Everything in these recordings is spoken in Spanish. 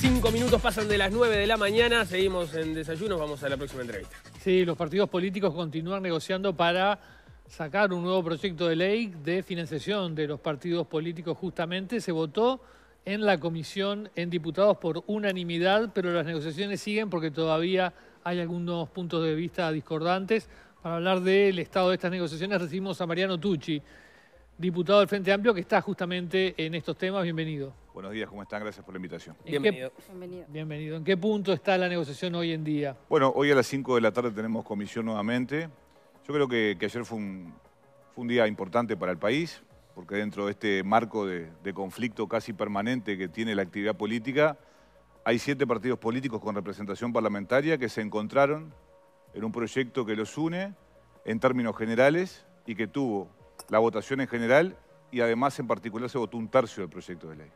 Cinco minutos pasan de las 9 de la mañana, seguimos en desayuno, vamos a la próxima entrevista. Sí, los partidos políticos continúan negociando para sacar un nuevo proyecto de ley de financiación de los partidos políticos justamente. Se votó en la comisión en diputados por unanimidad, pero las negociaciones siguen porque todavía hay algunos puntos de vista discordantes. Para hablar del estado de estas negociaciones recibimos a Mariano Tucci, diputado del Frente Amplio, que está justamente en estos temas. Bienvenido. Buenos días, ¿cómo están? Gracias por la invitación. Bienvenido. Bienvenido. ¿En qué punto está la negociación hoy en día? Bueno, hoy a las 5 de la tarde tenemos comisión nuevamente. Yo creo que, ayer fue un, día importante para el país, porque dentro de este marco de conflicto casi permanente que tiene la actividad política, hay siete partidos políticos con representación parlamentaria que se encontraron en un proyecto que los une en términos generales y que tuvo la votación en general y además en particular se votó un tercio del proyecto de ley.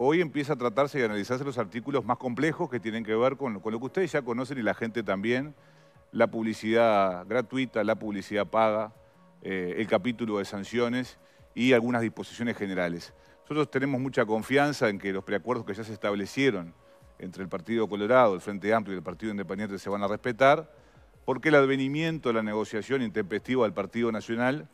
Hoy empieza a tratarse y analizarse los artículos más complejos que tienen que ver con, lo que ustedes ya conocen y la gente también, la publicidad gratuita, la publicidad paga, eh, el capítulo de sanciones y algunas disposiciones generales. Nosotros tenemos mucha confianza en que los preacuerdos que ya se establecieron entre el Partido Colorado, el Frente Amplio y el Partido Independiente se van a respetar, porque el advenimiento de la negociación intempestiva del Partido Nacional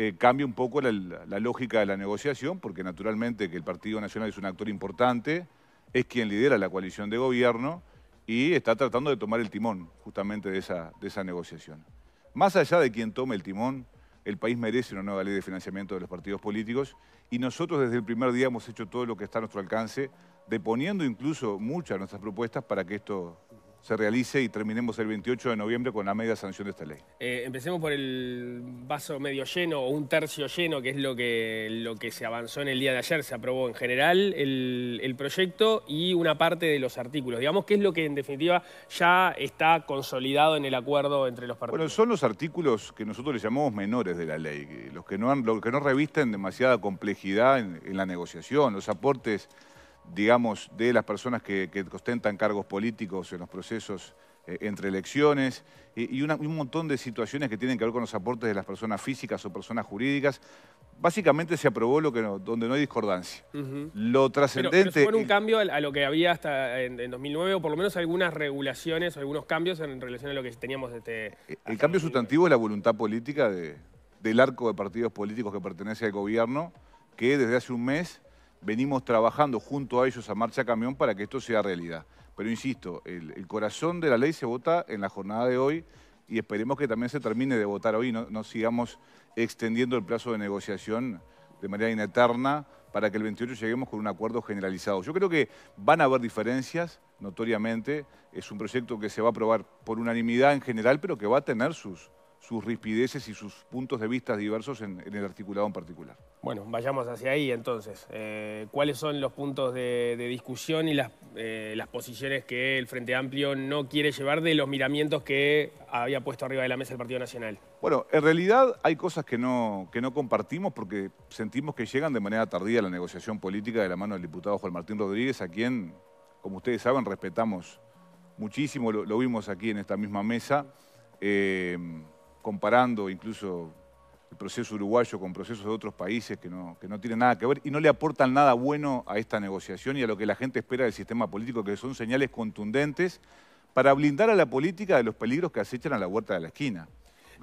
eh, cambia un poco la, lógica de la negociación, porque naturalmente que el Partido Nacional es un actor importante, es quien lidera la coalición de gobierno y está tratando de tomar el timón justamente de esa, de esa negociación. Más allá de quien tome el timón, el país merece una nueva ley de financiamiento de los partidos políticos y nosotros desde el primer día hemos hecho todo lo que está a nuestro alcance, deponiendo incluso muchas de nuestras propuestas para que esto se realice y terminemos el 28 de noviembre con la media sanción de esta ley. Eh, empecemos por el vaso medio lleno o un tercio lleno, que es lo que, lo que se avanzó en el día de ayer. Se aprobó en general el, proyecto y una parte de los artículos. Digamos, ¿qué es lo que en definitiva ya está consolidado en el acuerdo entre los partidos? Bueno, son los artículos que nosotros le llamamos menores de la ley, los que no, han, que no revisten demasiada complejidad en la negociación, los aportes digamos, de las personas que, ostentan cargos políticos en los procesos eh, entre elecciones y, un montón de situaciones que tienen que ver con los aportes de las personas físicas o personas jurídicas. Básicamente se aprobó lo que donde no hay discordancia. Lo trascendente... Pero, un cambio a lo que había hasta en, 2009, o por lo menos algunas regulaciones, algunos cambios en relación a lo que teníamos... Este, eh, el cambio sustantivo es la voluntad política del arco de partidos políticos que pertenece al gobierno, que desde hace un mes venimos trabajando junto a ellos a marcha camión para que esto sea realidad. Pero insisto, el, corazón de la ley se vota en la jornada de hoy y esperemos que también se termine de votar hoy, no, sigamos extendiendo el plazo de negociación de manera ineterna para que el 28 lleguemos con un acuerdo generalizado. Yo creo que van a haber diferencias, notoriamente. Es un proyecto que se va a aprobar por unanimidad en general, pero que va a tener sus, sus rispideces y sus puntos de vista diversos en el articulado en particular. Bueno, vayamos hacia ahí entonces. Eh, ¿Cuáles son los puntos de, discusión y eh, las, posiciones que el Frente Amplio no quiere llevar de los miramientos que había puesto arriba de la mesa el Partido Nacional? Bueno, en realidad hay cosas que no, que no compartimos porque sentimos que llegan de manera tardía a la negociación política de la mano del diputado Juan Martín Rodríguez, a quien, como ustedes saben, respetamos muchísimo, lo, vimos aquí en esta misma mesa, eh, comparando incluso el proceso uruguayo con procesos de otros países que no, que no tienen nada que ver y no le aportan nada bueno a esta negociación y a lo que la gente espera del sistema político, que son señales contundentes para blindar a la política de los peligros que acechan a la huerta de la esquina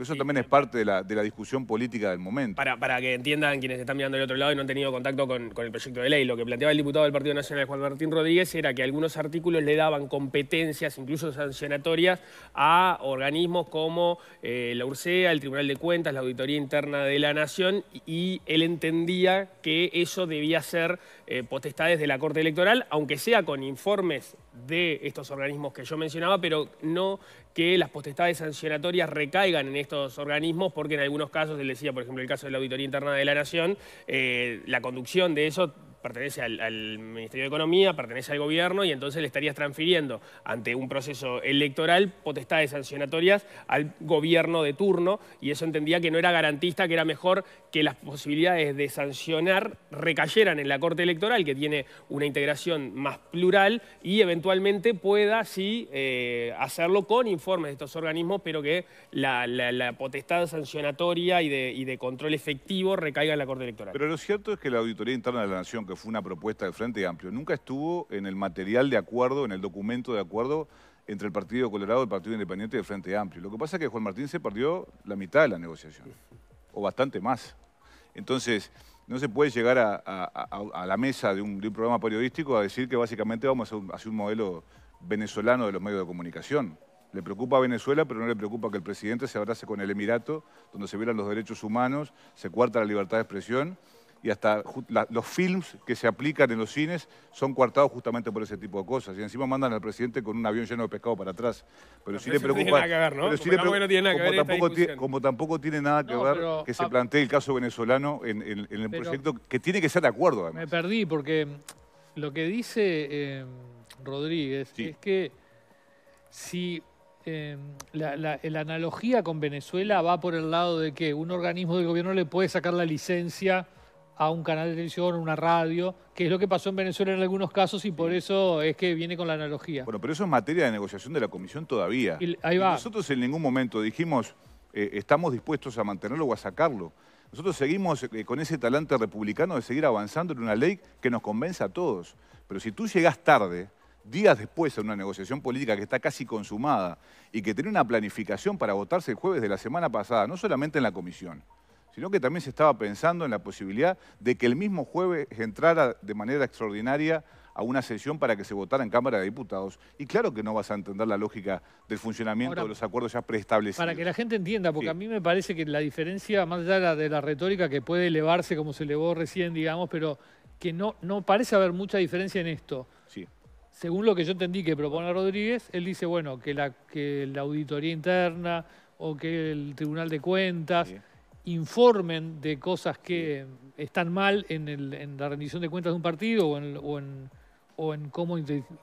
eso también es parte de la, discusión política del momento. Para, que entiendan quienes están mirando del otro lado y no han tenido contacto con, el proyecto de ley, lo que planteaba el diputado del Partido Nacional, Juan Martín Rodríguez, era que algunos artículos le daban competencias, incluso sancionatorias, a organismos como eh, la URSEA, el Tribunal de Cuentas, la Auditoría Interna de la Nación, y él entendía que eso debía ser eh, potestades de la Corte Electoral, aunque sea con informes de estos organismos que yo mencionaba, pero no que las potestades sancionatorias recaigan en estos organismos, porque en algunos casos, él decía, por ejemplo, el caso de la Auditoría Interna de la Nación, eh, la conducción de eso pertenece al, al, Ministerio de Economía, pertenece al gobierno y entonces le estarías transfiriendo ante un proceso electoral potestades sancionatorias al gobierno de turno y eso entendía que no era garantista, que era mejor que las posibilidades de sancionar recayeran en la Corte Electoral, que tiene una integración más plural, y eventualmente pueda, sí, eh, hacerlo con informes de estos organismos, pero que la, potestad sancionatoria y de, control efectivo recaiga en la Corte Electoral. Pero lo cierto es que la Auditoría Interna de la Nación, que fue una propuesta de Frente Amplio, nunca estuvo en el material de acuerdo, en el documento de acuerdo entre el Partido Colorado, el Partido Independiente y el Frente Amplio. Lo que pasa es que Juan Martín se perdió la mitad de la negociación, o bastante más. Entonces, no se puede llegar a, la mesa de un, programa periodístico a decir que básicamente vamos a hacia un modelo venezolano de los medios de comunicación. Le preocupa a Venezuela, pero no le preocupa que el presidente se abrace con el Emirato, donde se violan los derechos humanos, se cuarta la libertad de expresión y hasta los films que se aplican en los cines son coartados justamente por ese tipo de cosas. Y encima mandan al presidente con un avión lleno de pescado para atrás. Pero, si le preocupa. Como tampoco tiene nada que ver que se plantee el caso venezolano en, el proyecto, que tiene que ser de acuerdo Me perdí porque mm, lo que dice em, Rodríguez es que si em, la, la, analogía con Venezuela va por el lado de que un organismo del gobierno le puede sacar la licencia a un canal de televisión, una radio, que es lo que pasó en Venezuela en algunos casos y por eso es que viene con la analogía. Bueno, pero eso es materia de negociación de la Comisión todavía. va. nosotros en ningún momento dijimos, eh, estamos dispuestos a mantenerlo o a sacarlo. Nosotros seguimos eh, con ese talante republicano de seguir avanzando en una ley que nos convence a todos. Pero si tú llegas tarde, días después de una negociación política que está casi consumada y que tiene una planificación para votarse el jueves de la semana pasada, no solamente en la comisión, sino que también se estaba pensando en la posibilidad de que el mismo jueves entrara de manera extraordinaria a una sesión para que se votara en Cámara de Diputados. Y claro que no vas a entender la lógica del funcionamiento de los acuerdos ya preestablecidos. Para que la gente entienda, porque a mí me parece que la diferencia, más allá de la retórica que puede elevarse como se elevó recién, digamos, pero que no, no parece haber mucha diferencia en esto. Sí. Según lo que yo entendí que propone Rodríguez, él dice, bueno, que la, que la auditoría interna o que el Tribunal de Cuentas informen de cosas que están mal en, la rendición de cuentas de un partido o en, cómo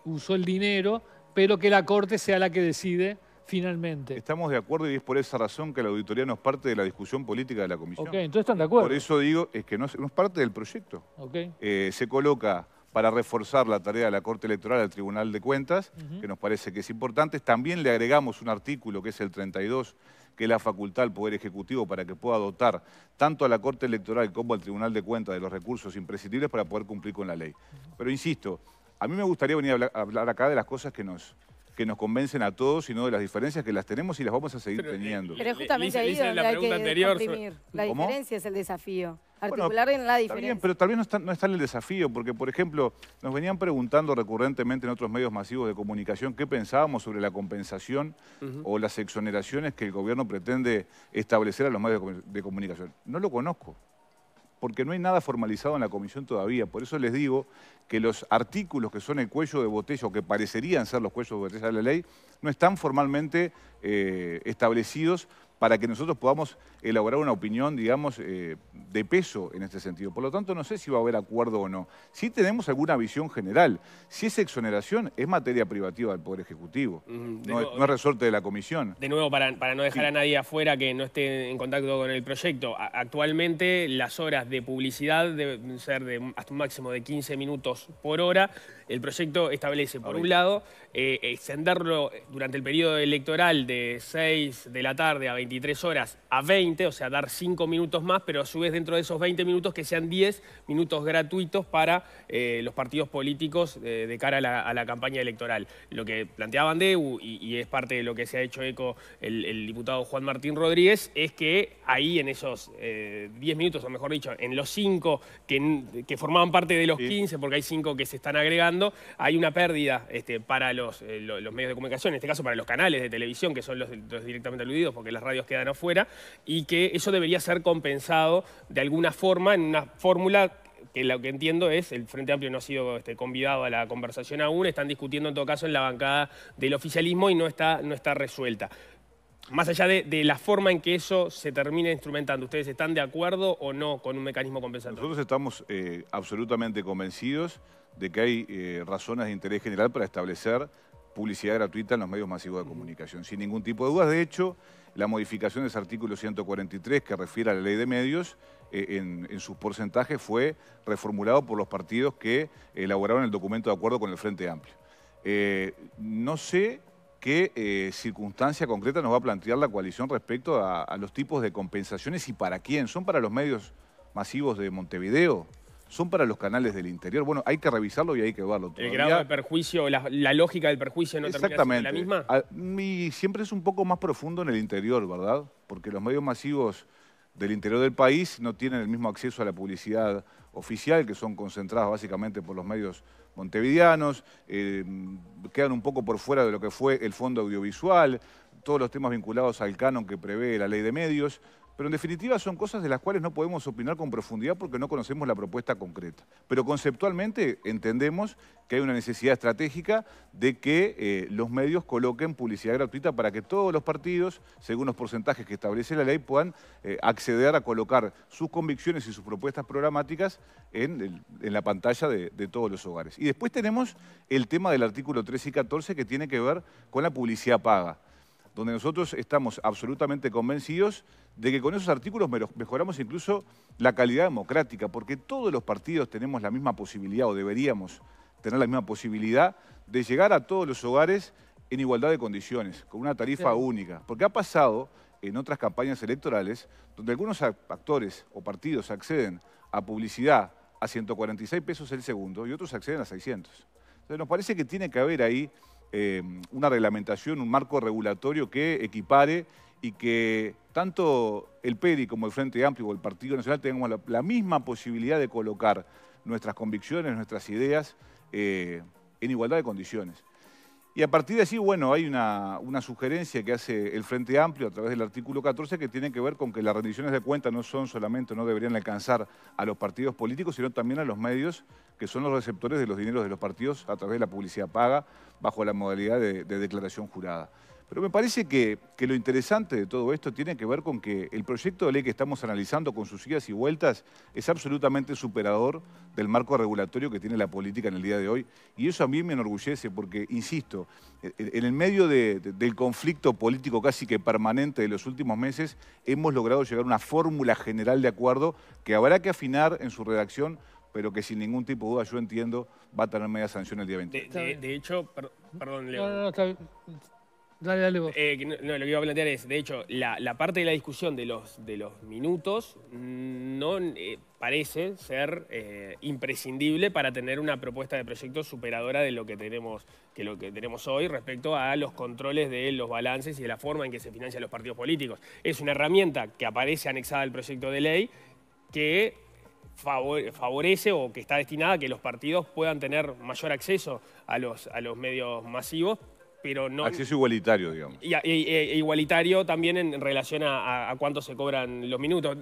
usó el dinero, pero que la Corte sea la que decide finalmente. Estamos de acuerdo y es por esa razón que la auditoría no es parte de la discusión política de la Comisión. Ok, entonces están de acuerdo. Por eso digo, es que no es, parte del proyecto. Eh, se coloca para reforzar la tarea de la Corte Electoral al Tribunal de Cuentas, que nos parece que es importante. También le agregamos un artículo que es el 32 que la facultad al Poder Ejecutivo para que pueda dotar tanto a la Corte Electoral como al Tribunal de Cuentas de los recursos imprescindibles para poder cumplir con la ley. Pero insisto, a mí me gustaría venir a hablar, acá de las cosas que nos, que nos convencen a todos, y no de las diferencias que las tenemos y las vamos a seguir eh, teniendo. Pero justamente ahí donde hay que anterior, La diferencia es el desafío articular en la diferencia. pero tal vez no está, en el desafío, porque, por ejemplo, nos venían preguntando recurrentemente en otros medios masivos de comunicación qué pensábamos sobre la compensación o las exoneraciones que el gobierno pretende establecer a los medios de comunicación. No lo conozco porque no hay nada formalizado en la comisión todavía. Por eso les digo que los artículos que son el cuello de botella o que parecerían ser los cuellos de botella de la ley no están formalmente eh, establecidos para que nosotros podamos elaborar una opinión, digamos, eh, de peso en este sentido. Por lo tanto, no sé si va a haber acuerdo o no. Si tenemos alguna visión general. Si es exoneración, es materia privativa del Poder Ejecutivo. no, es, resorte de la Comisión. De nuevo, para, no dejar a nadie afuera que no esté en contacto con el proyecto, actualmente las horas de publicidad deben ser de hasta un máximo de 15 minutos por hora el proyecto establece, por un lado, eh, extenderlo durante el periodo electoral de 6 de la tarde a 23 horas a 20, o sea, dar 5 minutos más, pero a su vez dentro de esos 20 minutos que sean 10 minutos gratuitos para eh, los partidos políticos eh, de cara a la, campaña electoral. Lo que planteaba Deu y, es parte de lo que se ha hecho eco el, diputado Juan Martín Rodríguez, es que ahí en esos 10 minutos, o mejor dicho, en los 5 que, formaban parte de los 15, porque hay 5 que se están agregando, hay una pérdida este, para eh, los, medios de comunicación, en este caso para los canales de televisión, que son los, directamente aludidos porque las radios quedan afuera, y que eso debería ser compensado de alguna forma en una fórmula que lo que entiendo es, el Frente Amplio no ha sido este, convidado a la conversación aún, están discutiendo en todo caso en la bancada del oficialismo y no está, no está resuelta. Más allá de, la forma en que eso se termine instrumentando, ¿ustedes están de acuerdo o no con un mecanismo compensatorio? Nosotros estamos eh, absolutamente convencidos de que hay eh, razones de interés general para establecer publicidad gratuita en los medios masivos de comunicación, sin ningún tipo de dudas. De hecho, la modificación de ese artículo 143 que refiere a la ley de medios eh, en, sus porcentajes fue reformulado por los partidos que elaboraron el documento de acuerdo con el Frente Amplio. Eh, no sé qué circunstancia concreta nos va a plantear la coalición respecto a los tipos de compensaciones y para quién. ¿Son para los medios masivos de Montevideo? son para los canales del interior. Bueno, hay que revisarlo y hay que verlo. Todavía... El grado de perjuicio, la, lógica del perjuicio no Exactamente. termina la misma. Ah, y siempre es un poco más profundo en el interior, ¿verdad? Porque los medios masivos del interior del país no tienen el mismo acceso a la publicidad oficial, que son concentrados básicamente por los medios montevideanos, eh, quedan un poco por fuera de lo que fue el fondo audiovisual, todos los temas vinculados al canon que prevé la ley de medios. Pero en definitiva son cosas de las cuales no podemos opinar con profundidad porque no conocemos la propuesta concreta. Pero conceptualmente entendemos que hay una necesidad estratégica de que eh, los medios coloquen publicidad gratuita para que todos los partidos, según los porcentajes que establece la ley, puedan eh, acceder a colocar sus convicciones y sus propuestas programáticas en, la pantalla de, de todos los hogares. Y después tenemos el tema del artículo 13 y 14 que tiene que ver con la publicidad paga donde nosotros estamos absolutamente convencidos de que con esos artículos mejoramos incluso la calidad democrática, porque todos los partidos tenemos la misma posibilidad o deberíamos tener la misma posibilidad de llegar a todos los hogares en igualdad de condiciones, con una tarifa única. Porque ha pasado en otras campañas electorales donde algunos actores o partidos acceden a publicidad a 146 pesos el segundo y otros acceden a 600. Entonces nos parece que tiene que haber ahí Em, una reglamentación, un marco regulatorio que equipare y que tanto el PERI como el Frente Amplio o el Partido Nacional tengamos la, misma posibilidad de colocar nuestras convicciones, nuestras ideas eh, en igualdad de condiciones. Y a partir de allí, bueno, hay una, sugerencia que hace el Frente Amplio a través del artículo 14 que tiene que ver con que las rendiciones de cuentas no son solamente, no deberían alcanzar a los partidos políticos, sino también a los medios que son los receptores de los dineros de los partidos a través de la publicidad paga bajo la modalidad de declaración jurada. Pero me parece que, lo interesante de todo esto tiene que ver con que el proyecto de ley que estamos analizando con sus idas y vueltas es absolutamente superador del marco regulatorio que tiene la política en el día de hoy. Y eso a mí me enorgullece porque, insisto, e, e, en el medio del conflicto político casi que permanente de los últimos meses, hemos logrado llegar a una fórmula general de acuerdo que habrá que afinar en su redacción pero que sin ningún tipo de duda, yo entiendo, va a tener media sanción el día 20. De, hecho, perdón, Leo. Dale, eh, no, lo que iba a plantear es, de hecho, la, parte de la discusión de los, de los minutos no eh, parece ser eh, imprescindible para tener una propuesta de proyecto superadora de lo que, tenemos, que lo que tenemos hoy respecto a los controles de los balances y de la forma en que se financian los partidos políticos. Es una herramienta que aparece anexada al proyecto de ley que favorece o que está destinada a que los partidos puedan tener mayor acceso a los, a los medios masivos no... Acceso igualitario, digamos. Y, e, e, igualitario también en relación a, cuánto se cobran los minutos.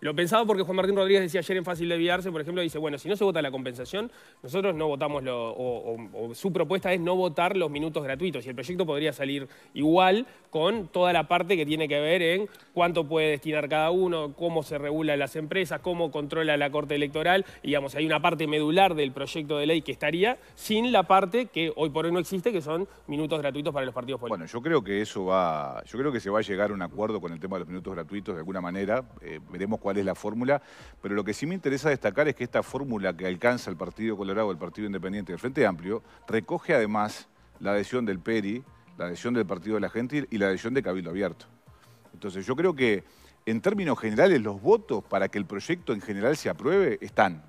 Lo pensaba porque Juan Martín Rodríguez decía ayer en Fácil de Viarse, por ejemplo, dice, bueno, si no se vota la compensación, nosotros no votamos, lo, o, su propuesta es no votar los minutos gratuitos. Y el proyecto podría salir igual con toda la parte que tiene que ver en cuánto puede destinar cada uno, cómo se regulan las empresas, cómo controla la Corte Electoral. Digamos, hay una parte medular del proyecto de ley que estaría sin la parte que hoy por hoy no existe, que son minutos gratuitos gratuitos para los partidos políticos. Bueno, yo creo que eso va, yo creo que se va a llegar a un acuerdo con el tema de los minutos gratuitos de alguna manera, eh, veremos cuál es la fórmula, pero lo que sí me interesa destacar es que esta fórmula que alcanza el Partido Colorado, el Partido Independiente y el Frente Amplio, recoge además la adhesión del PERI, la adhesión del Partido de la Gentil y la adhesión de Cabildo Abierto. Entonces yo creo que en términos generales los votos para que el proyecto en general se apruebe están.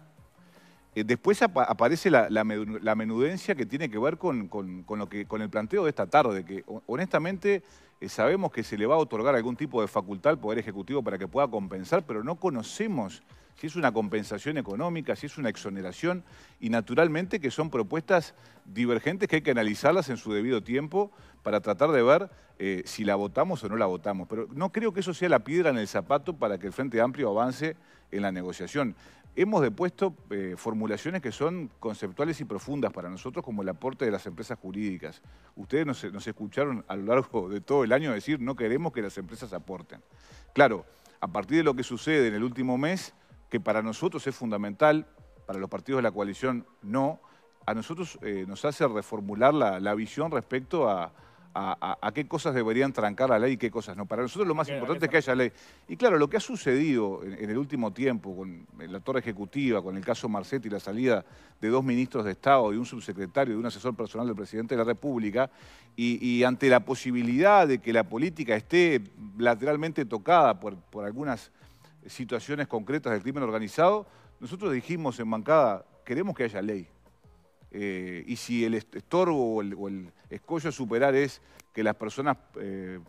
Eh, después aparece la, menudencia que tiene que ver con, lo que, con el planteo de esta tarde, que honestamente eh, sabemos que se le va a otorgar algún tipo de facultad al Poder Ejecutivo para que pueda compensar, pero no conocemos si es una compensación económica, si es una exoneración, y naturalmente que son propuestas divergentes que hay que analizarlas en su debido tiempo para tratar de ver eh, si la votamos o no la votamos. Pero no creo que eso sea la piedra en el zapato para que el Frente Amplio avance en la negociación hemos depuesto eh, formulaciones que son conceptuales y profundas para nosotros como el aporte de las empresas jurídicas. Ustedes nos, escucharon a lo largo de todo el año decir no queremos que las empresas aporten. Claro, a partir de lo que sucede en el último mes, que para nosotros es fundamental, para los partidos de la coalición no, a nosotros eh, nos hace reformular la visión respecto a, a, qué cosas deberían trancar la ley y qué cosas no. Para nosotros lo más importante es que haya ley. Y claro, lo que ha sucedido en, el último tiempo con la torre ejecutiva, con el caso Marcetti, la salida de dos ministros de Estado, y un subsecretario, y un asesor personal del presidente de la República, y, ante la posibilidad de que la política esté lateralmente tocada por, por algunas situaciones concretas del crimen organizado, nosotros dijimos en bancada, queremos que haya ley. Eh, y si el estorbo o el, escollo a superar es que las personas, eh,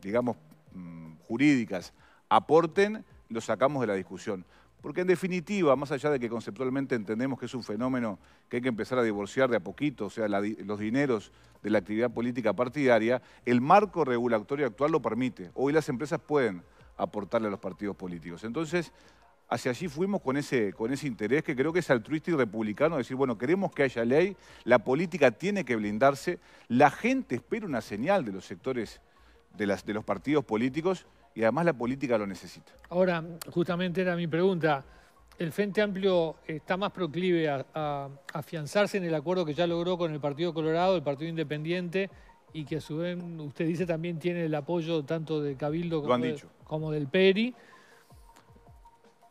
digamos, mm, jurídicas aporten, lo sacamos de la discusión. Porque en definitiva, más allá de que conceptualmente entendemos que es un fenómeno que hay que empezar a divorciar de a poquito, o sea, los dineros de la actividad política partidaria, el marco regulatorio actual lo permite. Hoy las empresas pueden aportarle a los partidos políticos. Entonces, hacia allí fuimos con ese, con ese interés que creo que es altruista y republicano, decir, bueno, queremos que haya ley, la política tiene que blindarse, la gente espera una señal de los sectores, de, las, de los partidos políticos y además la política lo necesita. Ahora, justamente era mi pregunta, ¿el Frente Amplio está más proclive a, afianzarse en el acuerdo que ya logró con el Partido Colorado, el Partido Independiente y que a su vez usted dice también tiene el apoyo tanto de Cabildo como del PERI?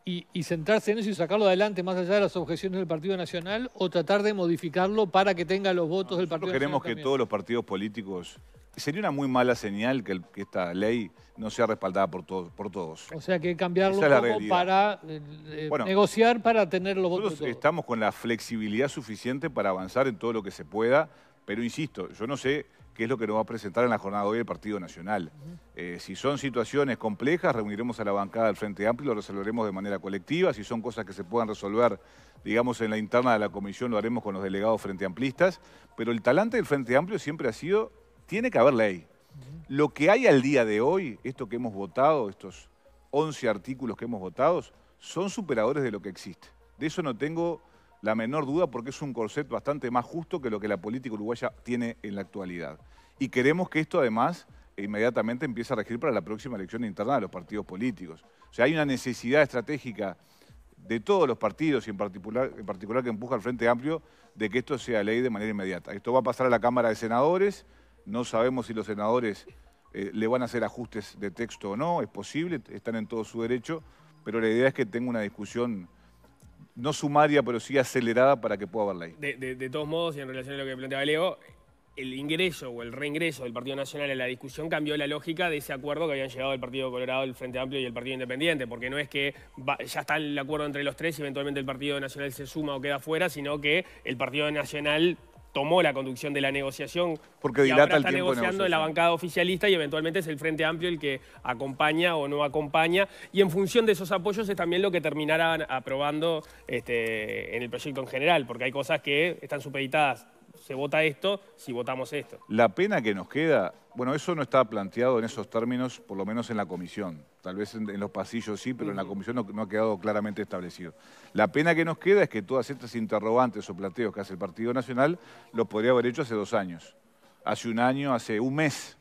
y, centrarse en eso y sacarlo adelante más allá de las objeciones del Partido Nacional o tratar de modificarlo para que tenga los votos del Partido nacional. Nacional. queremos que todos los partidos políticos... Sería una muy mala señal que, esta ley no sea respaldada por, todos, por todos. O sea que cambiarlo para eh, eh, negociar para tener los votos. Nosotros estamos con la flexibilidad suficiente para avanzar en todo lo que se pueda, pero insisto, yo no sé que es lo que nos va a presentar en la jornada de hoy el Partido Nacional. Eh, si son situaciones complejas, reuniremos a la bancada del Frente Amplio, lo resolveremos de manera colectiva. Si son cosas que se puedan resolver, digamos, en la interna de la comisión, lo haremos con los delegados Frente Amplistas. Pero el talante del Frente Amplio siempre ha sido, tiene que haber ley. Lo que hay al día de hoy, esto que hemos votado, estos 11 artículos que hemos votado, son superadores de lo que existe. De eso no tengo la menor duda porque es un corset bastante más justo que lo que la política uruguaya tiene en la actualidad. Y queremos que esto además inmediatamente empiece a regir para la próxima elección interna de los partidos políticos. O sea, hay una necesidad estratégica de todos los partidos y en particular, en particular que empuja al Frente Amplio de que esto sea ley de manera inmediata. Esto va a pasar a la Cámara de Senadores, no sabemos si los senadores eh, le van a hacer ajustes de texto o no, es posible, están en todo su derecho, pero la idea es que tenga una discusión no sumaria, pero sí acelerada para que pueda haber ley. De, todos modos, y en relación a lo que planteaba Leo, el ingreso o el reingreso del Partido Nacional a la discusión cambió la lógica de ese acuerdo que habían llegado el Partido Colorado, el Frente Amplio y el Partido Independiente, porque no es que ya está el acuerdo entre los tres y eventualmente el Partido Nacional se suma o queda fuera, sino que el Partido Nacional tomó la conducción de la negociación. Porque dilata está el tiempo negociando en la bancada oficialista y eventualmente es el Frente Amplio el que acompaña o no acompaña. Y en función de esos apoyos es también lo que terminarán aprobando este, en el proyecto en general, porque hay cosas que están supeditadas. Se vota esto si votamos esto. La pena que nos queda bueno, eso no está planteado en esos términos, por lo menos en la comisión. Tal vez en, los pasillos sí, pero en la comisión no, ha quedado claramente establecido. La pena que nos queda es que todas estas interrogantes o plateos que hace el Partido Nacional los podría haber hecho hace dos años, hace un año, hace un mes.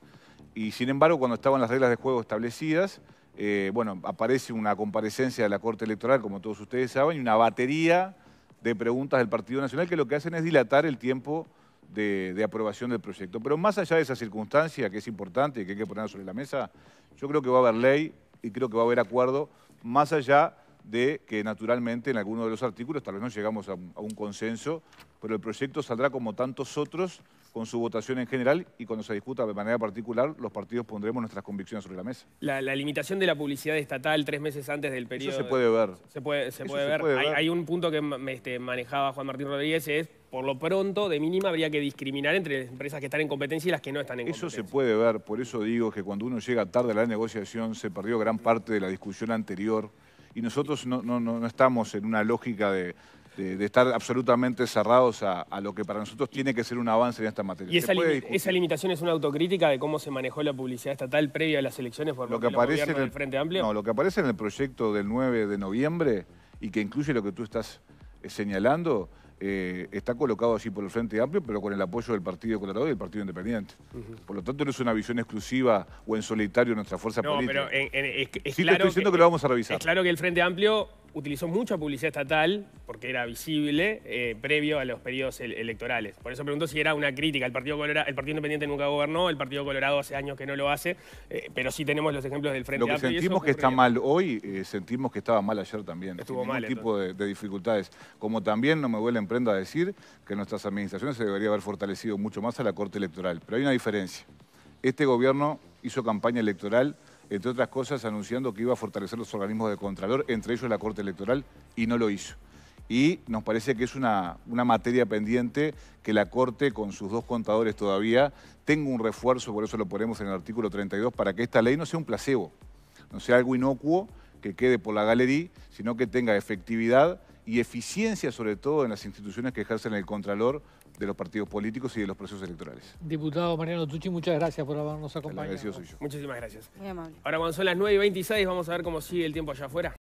Y sin embargo, cuando estaban las reglas de juego establecidas, eh, bueno, aparece una comparecencia de la Corte Electoral, como todos ustedes saben, y una batería de preguntas del Partido Nacional que lo que hacen es dilatar el tiempo de, aprobación del proyecto. Pero más allá de esa circunstancia, que es importante y que hay que poner sobre la mesa, yo creo que va a haber ley y creo que va a haber acuerdo, más allá de que naturalmente en alguno de los artículos tal vez no llegamos a un consenso, pero el proyecto saldrá como tantos otros con su votación en general y cuando se discuta de manera particular, los partidos pondremos nuestras convicciones sobre la mesa. La, limitación de la publicidad estatal tres meses antes del periodo... Eso se puede ver. Se puede, ver. Hay, un punto que este, manejaba Juan Martín Rodríguez, es por lo pronto, de mínima, habría que discriminar entre las empresas que están en competencia y las que no están en competencia. Eso se puede ver, por eso digo que cuando uno llega tarde a la negociación se perdió gran parte de la discusión anterior y nosotros no, no estamos en una lógica de de, estar absolutamente cerrados a, lo que para nosotros tiene que ser un avance en esta materia. ¿Y esa, limitación es una autocrítica de cómo se manejó la publicidad estatal previa a las elecciones por lo que aparece en el, Frente Amplio? No, lo que aparece en el proyecto del 9 de noviembre y que incluye lo que tú estás eh, señalando, eh, está colocado así por el Frente Amplio, pero con el apoyo del Partido Colorado y del Partido Independiente. Por lo tanto, no es una visión exclusiva o en solitario nuestra fuerza no, política. Pero es, sí claro estoy diciendo que, lo vamos a revisar. Es claro que el Frente Amplio utilizó mucha publicidad estatal, porque era visible, eh, previo a los periodos electorales. Por eso pregunto si era una crítica. El Partido, el Partido Independiente nunca gobernó, el Partido Colorado hace años que no lo hace, eh, pero sí tenemos los ejemplos del Frente Lo que sentimos que está mal hoy, eh, sentimos que estaba mal ayer también. Estuvo mal. tipo de, dificultades. Como también no me duele en prenda decir que nuestras administraciones se debería haber fortalecido mucho más a la Corte Electoral. Pero hay una diferencia. Este gobierno hizo campaña electoral entre otras cosas, anunciando que iba a fortalecer los organismos de Contralor, entre ellos la Corte Electoral, y no lo hizo. Y nos parece que es una, una materia pendiente que la Corte, con sus dos contadores todavía, tenga un refuerzo, por eso lo ponemos en el artículo 32, para que esta ley no sea un placebo, no sea algo inocuo que quede por la galería, sino que tenga efectividad y eficiencia sobre todo en las instituciones que ejercen el Contralor de los partidos políticos y de los procesos electorales. Diputado Mariano Tucci, muchas gracias por habernos acompañado. El agradecido Muchísimas gracias. Muy amable. Ahora cuando son las 9 y 26 vamos a ver cómo sigue el tiempo allá afuera.